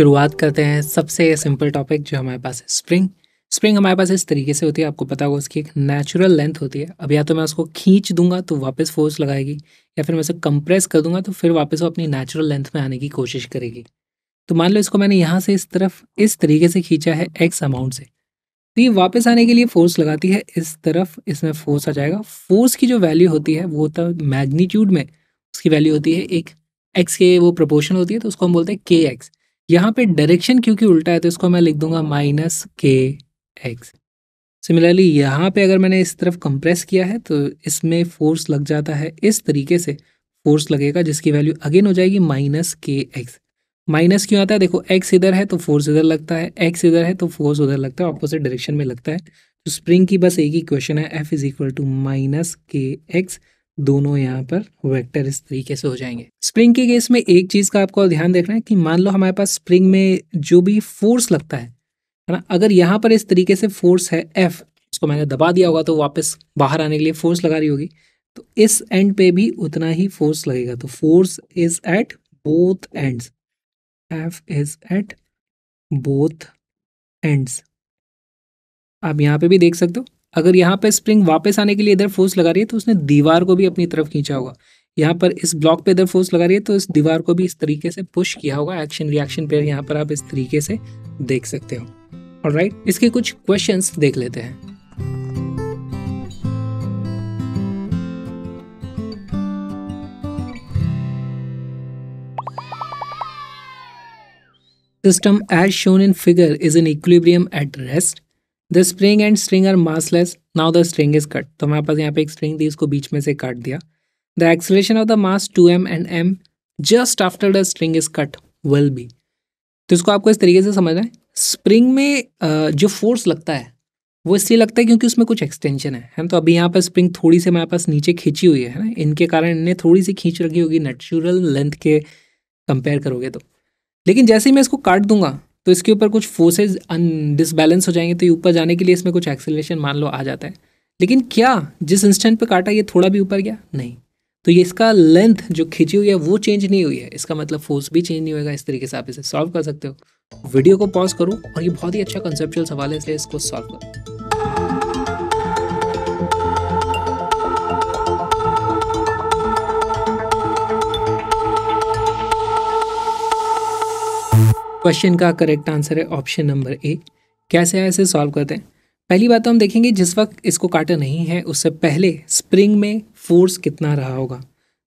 शुरुआत करते हैं सबसे सिंपल टॉपिक जो हमारे पास है स्प्रिंग स्प्रिंग हमारे पास इस तरीके से होती है आपको पता होगा उसकी एक नेचुरल लेंथ होती है अब या तो मैं उसको खींच दूंगा तो वापस फोर्स लगाएगी या फिर मैं उसे कंप्रेस कर दूंगा तो फिर वापस वो अपनी नेचुरल लेंथ में आने की कोशिश करेगी तो मान लो इसको मैंने यहाँ से इस तरफ इस तरीके से खींचा है एक्स अमाउंट से तो ये वापस आने के लिए फोर्स लगाती है इस तरफ इसमें फोर्स आ जाएगा फोर्स की जो वैल्यू होती है वो होता है मैग्नीट्यूड में उसकी वैल्यू होती है एक एक्स के वो प्रपोर्शन होती है तो उसको हम बोलते हैं के एक्स यहाँ पे डायरेक्शन क्योंकि उल्टा है तो इसको मैं लिख दूंगा माइनस के एक्स सिमिलरली यहाँ पे अगर मैंने इस तरफ कंप्रेस किया है तो इसमें फोर्स लग जाता है इस तरीके से फोर्स लगेगा जिसकी वैल्यू अगेन हो जाएगी माइनस के एक्स माइनस क्यों आता है देखो एक्स इधर है तो फोर्स इधर लगता है एक्स इधर है तो फोर्स उधर लगता है ऑपोजिट डायरेक्शन में लगता है तो स्प्रिंग की बस एक ही क्वेश्चन है F is equal to minus K X दोनों यहाँ पर वेक्टर इस तरीके से हो जाएंगे स्प्रिंग के केस में एक चीज़ का आपको ध्यान देखना है कि मान लो हमारे पास स्प्रिंग में जो भी फोर्स लगता है है ना अगर यहाँ पर इस तरीके से फोर्स है एफ इसको मैंने दबा दिया होगा तो वापस बाहर आने के लिए फोर्स लगा रही होगी तो इस एंड पे भी उतना ही फोर्स लगेगा तो force is at both end F is at both ends आप यहाँ पे भी देख सकते हो अगर यहाँ पर स्प्रिंग वापस आने के लिए इधर फोर्स लगा रही है तो उसने दीवार को भी अपनी तरफ खींचा होगा यहाँ पर इस ब्लॉक पे इधर फोर्स लगा रही है तो इस दीवार को भी इस तरीके से पुश किया होगा एक्शन रिएक्शन पेयर यहाँ पर आप इस तरीके से देख सकते हो और राइट right? इसके कुछ क्वेश्चन देख लेते हैं system as shown in figure is in equilibrium at rest the spring and string are massless now the string is cut तो हमारे पास यहाँ पे एक स्ट्रिंग थी इसको बीच में से काट दिया the acceleration of the mass two M and M just after the string is cut will be तो इसको आपको इस तरीके से समझना है स्प्रिंग में जो फोर्स लगता है वो इसलिए लगता है क्योंकि उसमें कुछ एक्सटेंशन है ना तो अभी यहाँ पर स्प्रिंग थोड़ी सी हमारे पास नीचे खींची हुई है ना इनके कारण इन्हें थोड़ी सी खींच रखी होगी नेचुरल लेंथ के कंपेयर करोगे तो लेकिन जैसे ही मैं इसको काट दूंगा तो इसके ऊपर कुछ फोर्सेज डिसबैलेंस हो जाएंगे तो ये ऊपर जाने के लिए इसमें कुछ एक्सेलेशन मान लो आ जाता है लेकिन क्या जिस इंस्टेंट पे काटा ये थोड़ा भी ऊपर गया नहीं तो ये इसका लेंथ जो खिंची हुई है वो चेंज नहीं हुई है इसका मतलब फोर्स भी चेंज नहीं होगा इस तरीके से आप इसे सॉल्व कर सकते हो वीडियो को पॉज करो और ये बहुत ही अच्छा कंसेप्चुअल सवाल है इसलिए इसको सॉल्व करो क्वेश्चन का करेक्ट आंसर है ऑप्शन नंबर ए कैसे है इसे सॉल्व करते हैं पहली बात तो हम देखेंगे जिस वक्त इसको काटा नहीं है उससे पहले स्प्रिंग में फोर्स कितना रहा होगा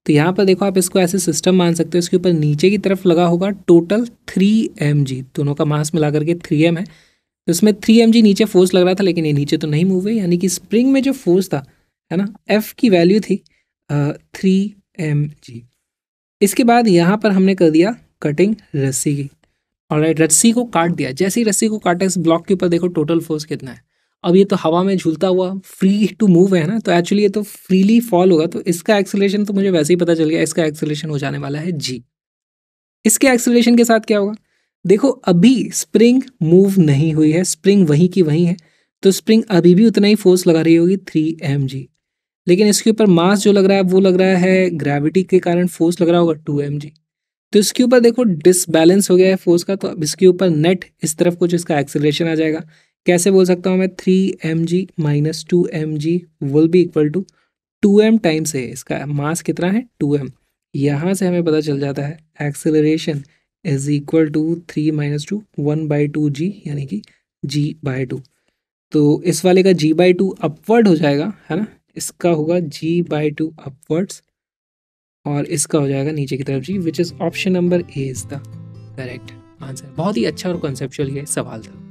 तो यहाँ पर देखो आप इसको ऐसे सिस्टम मान सकते हो इसके ऊपर नीचे की तरफ लगा होगा टोटल थ्री एम जी दोनों का मास मिला करके थ्री एम है तो इसमें थ्री एम जी नीचे फोर्स लग रहा था लेकिन ये नीचे तो नहीं मूव हुई यानी कि स्प्रिंग में जो फोर्स था है ना एफ़ की वैल्यू थी थ्री एम जी इसके बाद यहाँ पर हमने कर दिया कटिंग रस्सी की और राइट रस्सी को काट दिया जैसे ही रस्सी को काटा इस ब्लॉक के ऊपर देखो टोटल फोर्स कितना है अब ये तो हवा में झूलता हुआ फ्री टू मूव है ना तो एक्चुअली ये तो फ्रीली फॉल होगा तो इसका एक्सेलेशन तो मुझे वैसे ही पता चल गया इसका एक्सेलेशन हो जाने वाला है जी इसके एक्सेलेशन के साथ क्या होगा देखो अभी स्प्रिंग मूव नहीं हुई है स्प्रिंग वहीं की वहीं है तो स्प्रिंग अभी भी उतना ही फोर्स लगा रही होगी थ्री एम जी लेकिन इसके ऊपर मास जो लग रहा है वो लग रहा है ग्रेविटी के कारण फोर्स लग रहा होगा टू एम जी तो इसके ऊपर देखो डिसबैलेंस हो गया है फोर्स का तो अब इसके ऊपर नेट इस तरफ कुछ इसका एक्सेलरेशन आ जाएगा कैसे बोल सकता हूँ मैं three M G minus two M G will be equal to two M times है इसका मास कितना है टू एम यहाँ से हमें पता चल जाता है acceleration is equal to three minus two one by two G यानी कि जी बाय टू तो इस वाले का जी बाई टू अपवर्ड हो जाएगा है ना इसका होगा जी बाय टू अपवर्ड्स और इसका हो जाएगा नीचे की तरफ G which is option number A is the correct answer बहुत ही अच्छा और कॉन्सेप्चुअल ये सवाल था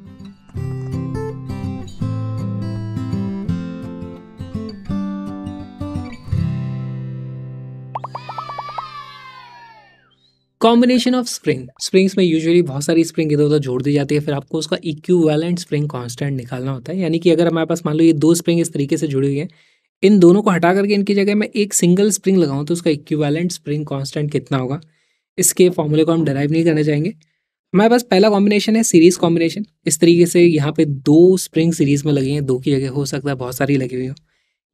कॉम्बिनेशन ऑफ स्प्रिंग स्प्रिंग्स में यूजुअली बहुत सारी स्प्रिंग इधर उधर जोड़ दी जाती है फिर आपको उसका इक्यूवेलेंट स्प्रिंग कांस्टेंट निकालना होता है यानी कि अगर हमारे पास मान लो ये दो स्प्रिंग इस तरीके से जुड़ी हुई है इन दोनों को हटा करके इनकी जगह मैं एक सिंगल स्प्रिंग लगाऊँ तो उसका इक्विवेलेंट स्प्रिंग कॉन्स्टेंट कितना होगा इसके फॉर्मूले को हम डराइव नहीं करना चाहेंगे हमारे पास पहला कॉम्बिनेशन है सीरीज कॉम्बिनेशन इस तरीके से यहाँ पे दो स्प्रिंग सीरीज में लगी हैं दो की जगह हो सकता है बहुत सारी लगी हुई हो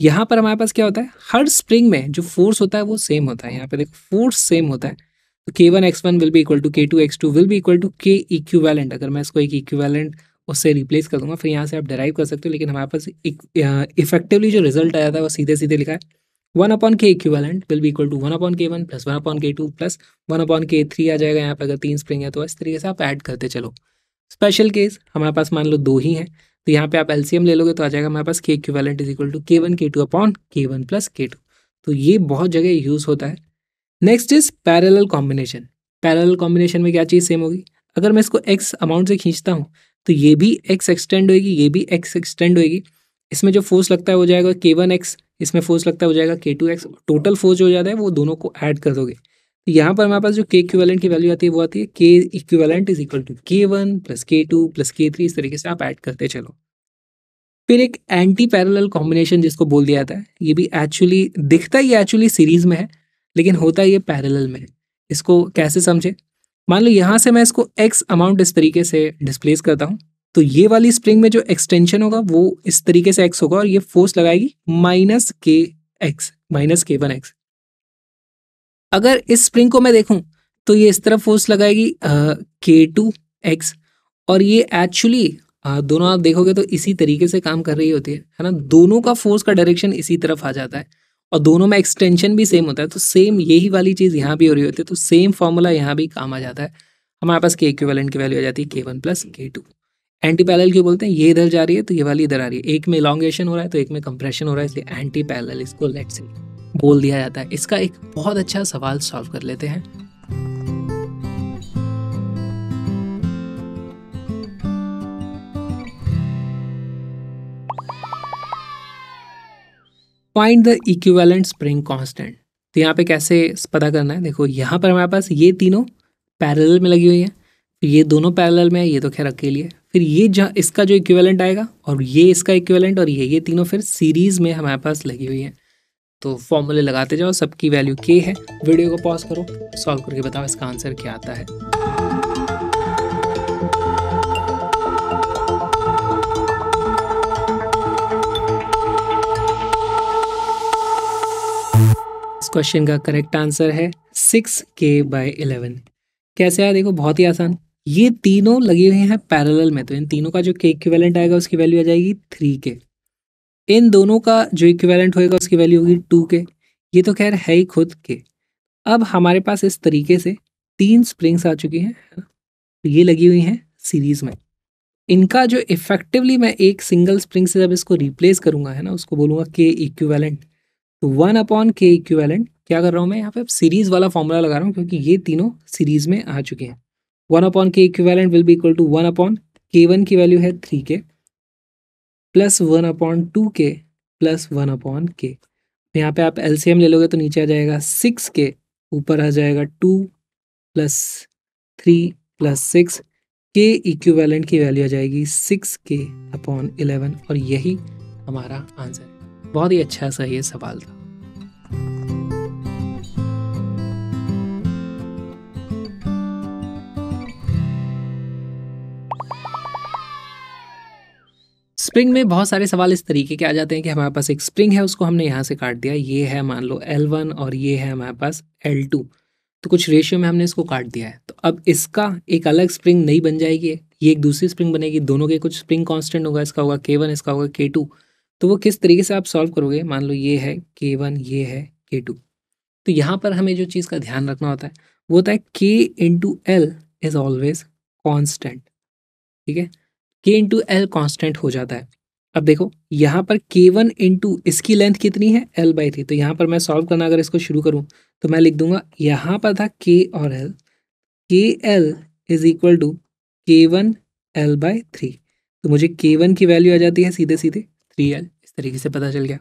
यहाँ पर हमारे पास क्या होता है हर स्प्रिंग में जो फोर्स होता है वो सेम होता है यहाँ पे देखो फोर्स सेम होता है K one X one will भी equal to K two X two will भी इक्वल टू के इक्वैलेंट अगर मैं इसको एक इक्वैलेंट उससे रिप्लेस कर दूंगा फिर यहाँ से आप डराइव कर सकते हो लेकिन हमारे पास इफेक्टिवली जो रिजल्ट आया था वो सीधे सीधे लिखा है one upon K equivalent will be equal to one upon K one plus one upon K two plus one upon K three आ जाएगा यहाँ पर अगर तीन स्प्रिंग है तो इस तरीके से आप ऐड करते चलो स्पेशल केस हमारे पास मान लो दो ही हैं तो यहाँ पे आप एलसीएम ले लोगे तो आ जाएगा हमारे पास K equivalent is equal to K one K two upon K one plus K two तो ये बहुत जगह यूज़ होता है next is parallel combination parallel combination में क्या चीज़ सेम होगी अगर मैं इसको एक्स अमाउंट से खींचता हूँ तो ये भी एक्स एक्सटेंड होएगी ये भी एक्स एक्सटेंड होएगी इसमें जो फोर्स लगता है हो जाएगा के वन एक्स इसमें फोर्स लगता है हो जाएगा के टू एक्स टोटल फोर्स जो जाता है वो दोनों को ऐड कर दोगे तो यहाँ पर हमारे पास जो के इक्विवेलेंट की वैल्यू आती है वो आती है K equivalent is equal to K one plus K two plus K three इस तरीके से आप ऐड करते चलो फिर एक एंटी पैरेलल कॉम्बिनेशन जिसको बोल दिया जाता है ये भी एक्चुअली दिखता ही एक्चुअली सीरीज में है लेकिन होता है ये पैरेलल में है इसको कैसे समझे मान लो यहाँ से मैं इसको एक्स अमाउंट इस तरीके से डिस्प्लेस करता हूँ तो ये वाली स्प्रिंग में जो एक्सटेंशन होगा वो इस तरीके से एक्स होगा और ये फोर्स लगाएगी minus K X minus K one X अगर इस स्प्रिंग को मैं देखूँ तो ये इस तरफ फोर्स लगाएगी के टू एक्स और ये एक्चुअली दोनों आप देखोगे तो इसी तरीके से काम कर रही होती है है ना दोनों का फोर्स का डायरेक्शन इसी तरफ आ जाता है और दोनों में एक्सटेंशन भी सेम होता है तो सेम यही वाली चीज़ यहाँ भी हो रही होती है तो सेम फॉर्मूला यहाँ भी काम आ जाता है हमारे पास के इक्विवेलेंट की वैल्यू आ जाती है K one plus K two anti parallel क्यों बोलते हैं ये इधर जा रही है तो ये वाली इधर आ रही है एक में इलांगेशन हो रहा है तो एक में कंप्रेशन हो रहा है इसलिए एंटी पैरल इसको लेट से बोल दिया जाता है इसका एक बहुत अच्छा सवाल सॉल्व कर लेते हैं find the equivalent spring constant तो यहाँ पे कैसे पता करना है देखो यहाँ पर हमारे पास ये तीनों पैरेलल में लगी हुई है फिर ये दोनों पैरेलल में है ये तो खैर अकेली है फिर ये जहाँ इसका जो इक्विवेलेंट आएगा और ये इसका इक्विवेलेंट और ये ये तीनों फिर सीरीज़ में हमारे पास लगी हुई है तो फॉर्मूले लगाते जाओ सबकी वैल्यू के है वीडियो को पॉज करो सॉल्व करके बताओ इसका आंसर क्या आता है क्वेश्चन का करेक्ट आंसर है सिक्स के बाई इलेवन कैसे आया देखो बहुत ही आसान ये तीनों लगे हुए हैं पैरेलल में तो इन तीनों का जो के इक्वेलेंट आएगा उसकी वैल्यू आ जाएगी थ्री के इन दोनों का जो इक्वेलेंट होएगा उसकी वैल्यू होगी टू के ये तो खैर है ही खुद के अब हमारे पास इस तरीके से तीन स्प्रिंग्स आ चुकी हैं ये लगी हुई हैं सीरीज में इनका जो इफेक्टिवली मैं एक सिंगल स्प्रिंग से जब इसको रिप्लेस करूंगा है ना उसको बोलूँगा के इक्वेलेंट तो वन अपॉन के इक्वेलेंट क्या कर रहा हूँ मैं यहाँ पे सीरीज वाला फॉर्मूला लगा रहा हूँ क्योंकि ये तीनों सीरीज में आ चुके हैं one upon K equivalent will be equal to one upon K one की वैल्यू है three K plus one upon two K plus one upon K तो यहाँ पे आप एलसीएम ले लोगे तो नीचे आ जाएगा सिक्स के ऊपर आ जाएगा two plus three plus six K equivalent की वैल्यू आ जाएगी सिक्स के अपॉन इलेवन और यही हमारा आंसर है बहुत ही अच्छा सा ये सवाल था स्प्रिंग में बहुत सारे सवाल इस तरीके के आ जाते हैं कि हमारे पास एक स्प्रिंग है उसको हमने यहाँ से काट दिया ये है मान लो L1 और ये है हमारे पास L2 तो कुछ रेशियो में हमने इसको काट दिया है तो अब इसका एक अलग स्प्रिंग नहीं बन जाएगी ये एक दूसरी स्प्रिंग बनेगी दोनों के कुछ स्प्रिंग कांस्टेंट होगा इसका होगा K1 इसका होगा K2 तो वो किस तरीके से आप सॉल्व करोगे मान लो ये है के वन ये है के टू तो यहाँ पर हमें जो चीज़ का ध्यान रखना होता है वो होता है K into L is always constant ठीक है के इंटू एल कॉन्स्टेंट हो जाता है अब देखो यहाँ पर के वन इंटू इसकी लेंथ कितनी है एल बाई थ्री तो यहाँ पर मैं सॉल्व करना अगर इसको शुरू करूँ तो मैं लिख दूंगा यहाँ पर था के और L K L is equal to K one L by three तो मुझे के वन की वैल्यू आ जाती है सीधे सीधे पी एल इस तरीके से पता चल गया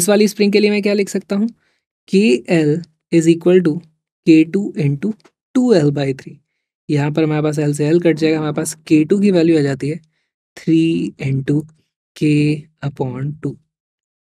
इस वाली स्प्रिंग के लिए मैं क्या लिख सकता हूँ K L is equal to K two into two L by three यहाँ पर हमारे पास एल से एल कट जाएगा हमारे पास के टू की वैल्यू आ जाती है three two K upon two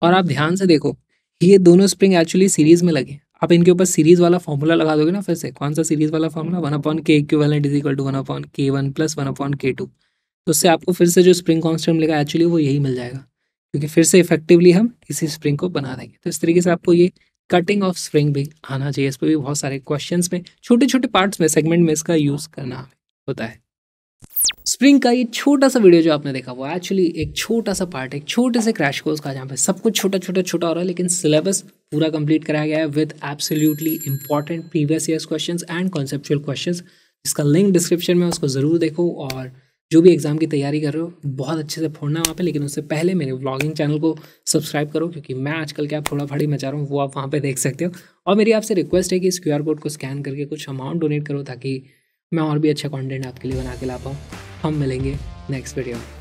और आप ध्यान से देखो ये दोनों स्प्रिंग एक्चुअली सीरीज में लगे आप इनके ऊपर सीरीज वाला फॉर्मूला लगा दोगे ना फिर से कौन सा सीरीज वाला formula one upon K equivalent is equal to one upon K one plus one upon K two तो उससे आपको फिर से जो स्प्रिंग कॉन्स्टेंट मिलेगा एक्चुअली वो यही मिल जाएगा क्योंकि फिर से इफेक्टिवली हम इसी स्प्रिंग को बना देंगे तो इस तरीके से आपको ये कटिंग ऑफ स्प्रिंग भी आना चाहिए इस पर भी बहुत सारे क्वेश्चन में छोटे छोटे पार्ट्स में सेगमेंट में इसका यूज़ करना होता है स्प्रिंग का ये छोटा सा वीडियो जो आपने देखा वो एक्चुअली एक छोटा सा पार्ट एक छोटे से क्रैश कोर्स का जहाँ पे सब कुछ छोटा छोटा छोटा हो रहा है लेकिन सिलेबस पूरा कंप्लीट कराया गया है with absolutely important previous year question and conceptual question इसका लिंक डिस्क्रिप्शन में उसको ज़रूर देखो और जो भी एग्ज़ाम की तैयारी कर रहे हो बहुत अच्छे से फोड़ना वहाँ पे लेकिन उससे पहले मेरे व्लॉगिंग चैनल को सब्सक्राइब करो क्योंकि मैं आजकल क्या फोड़ा फाड़ी मचा रहा हूँ वो आप वहाँ पे देख सकते हो और मेरी आपसे रिक्वेस्ट है कि इस क्यू कोड को स्कैन करके कुछ अमाउंट डोनेट करो ताकि मैं और भी अच्छा कॉन्टेंट आपके लिए बना के ला पाऊँ हम मिलेंगे नेक्स्ट वीडियो में